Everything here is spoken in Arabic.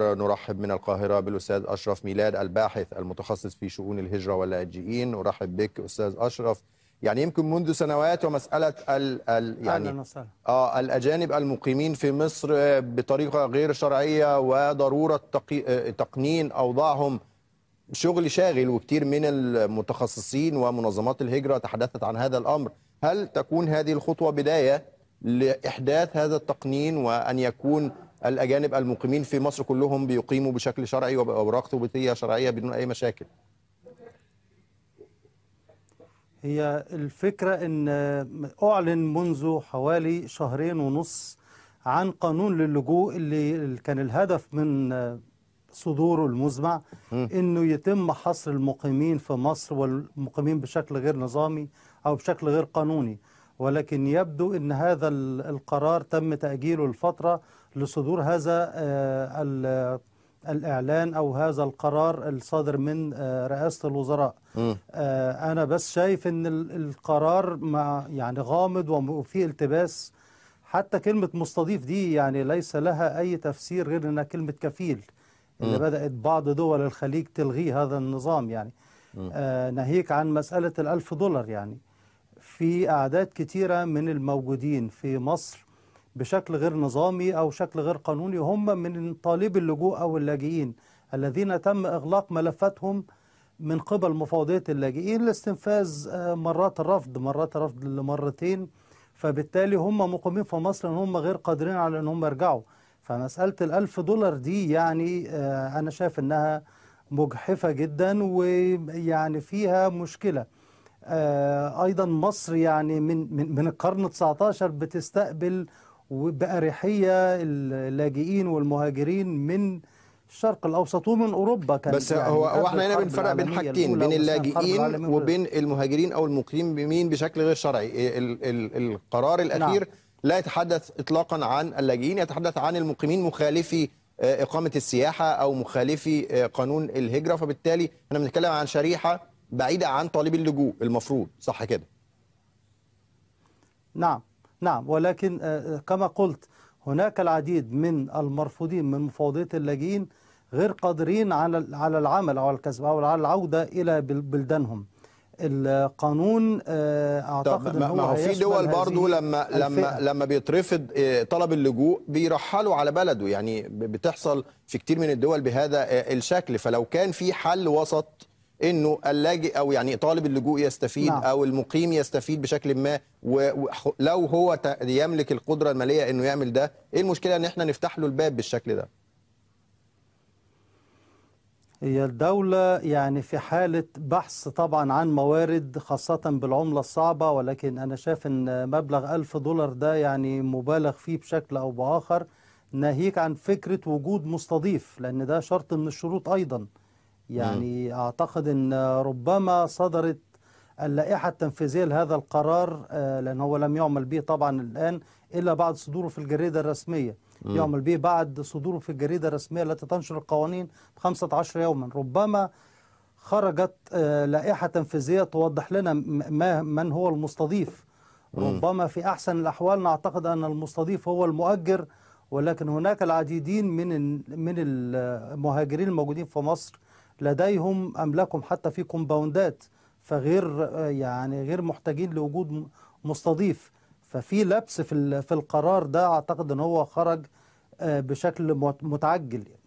نرحب من القاهرة بالأستاذ أشرف ميلاد الباحث المتخصص في شؤون الهجرة واللاجئين أرحب بك أستاذ أشرف يعني يمكن منذ سنوات ومسألة ال ال يعني آه الأجانب المقيمين في مصر بطريقة غير شرعية وضرورة تقنين أوضاعهم شغل شاغل وكثير من المتخصصين ومنظمات الهجرة تحدثت عن هذا الأمر هل تكون هذه الخطوة بداية لإحداث هذا التقنين وأن يكون الأجانب المقيمين في مصر كلهم بيقيموا بشكل شرعي وبأوراق ثبوتية شرعية بدون أي مشاكل هي الفكرة أن أعلن منذ حوالي شهرين ونص عن قانون للجوء اللي كان الهدف من صدوره المزمع أنه يتم حصر المقيمين في مصر والمقيمين بشكل غير نظامي أو بشكل غير قانوني ولكن يبدو أن هذا القرار تم تأجيله الفترة لصدور هذا آه، الإعلان أو هذا القرار الصادر من آه، رئاسة الوزراء م. آه، أنا بس شايف أن القرار مع يعني غامض وفيه التباس حتى كلمة مستضيف دي يعني ليس لها أي تفسير غير أنها كلمة كفيل اللي بدأت بعض دول الخليج تلغي هذا النظام يعني آه ناهيك عن مسألة الألف دولار يعني في أعداد كتيرة من الموجودين في مصر بشكل غير نظامي أو شكل غير قانوني هم من طالب اللجوء أو اللاجئين الذين تم إغلاق ملفاتهم من قبل مفوضية اللاجئين لاستنفاذ آه، مرات الرفض مرات الرفض لمرتين فبالتالي هم مقيمين في مصر ان هم غير قادرين على ان هم يرجعوا فمسألة الألف دولار دي يعني آه، أنا شايف أنها مجحفة جدا ويعني فيها مشكلة آه، ايضا مصر يعني من من من القرن 19 بتستقبل باريحيه اللاجئين والمهاجرين من الشرق الاوسط ومن اوروبا كان بس يعني هو هو احنا هنا بنفرق بين حاجتين بين اللاجئين وبين المهاجرين او المقيمين بشكل غير شرعي إيه، ال ال القرار الاخير نعم. لا يتحدث اطلاقا عن اللاجئين يتحدث عن المقيمين مخالفي آه، اقامه السياحه او مخالفي آه، قانون الهجره فبالتالي احنا بنتكلم عن شريحه بعيده عن طالب اللجوء المفروض صح كده نعم نعم ولكن آه، آه، كما قلت هناك العديد من المرفوضين من مفوضيه اللاجئين غير قادرين على على العمل او الكسب او على العوده الى بلدانهم القانون آه، اعتقد ان هو ما هو في دول برضه لما لما لما بيترفض طلب اللجوء بيرحلوا على بلده يعني بتحصل في كتير من الدول بهذا الشكل فلو كان في حل وسط انه اللاجئ او يعني طالب اللجوء يستفيد نعم. او المقيم يستفيد بشكل ما ولو هو يملك القدره الماليه انه يعمل ده ايه المشكله ان احنا نفتح له الباب بالشكل ده هي الدولة يعني في حالة بحث طبعا عن موارد خاصة بالعملة الصعبة ولكن أنا شايف أن مبلغ ألف دولار ده يعني مبالغ فيه بشكل أو بآخر ناهيك عن فكرة وجود مستضيف لأن ده شرط من الشروط أيضا يعني أعتقد أن ربما صدرت اللائحة التنفيذية لهذا القرار آه، لأن هو لم يعمل به طبعا الآن إلا بعد صدوره في الجريدة الرسمية م. يعمل به بعد صدوره في الجريدة الرسمية التي تنشر القوانين ب 15 يوما ربما خرجت آه، لائحة تنفيذية توضح لنا ما من هو المستضيف ربما في أحسن الأحوال نعتقد أن المستضيف هو المؤجر ولكن هناك العديدين من من المهاجرين الموجودين في مصر لديهم أملاكهم حتى في كومباوندات فغير آه، يعني غير محتاجين لوجود مستضيف ففي لبس في في القرار ده اعتقد ان هو خرج آه، بشكل متعجل يعني.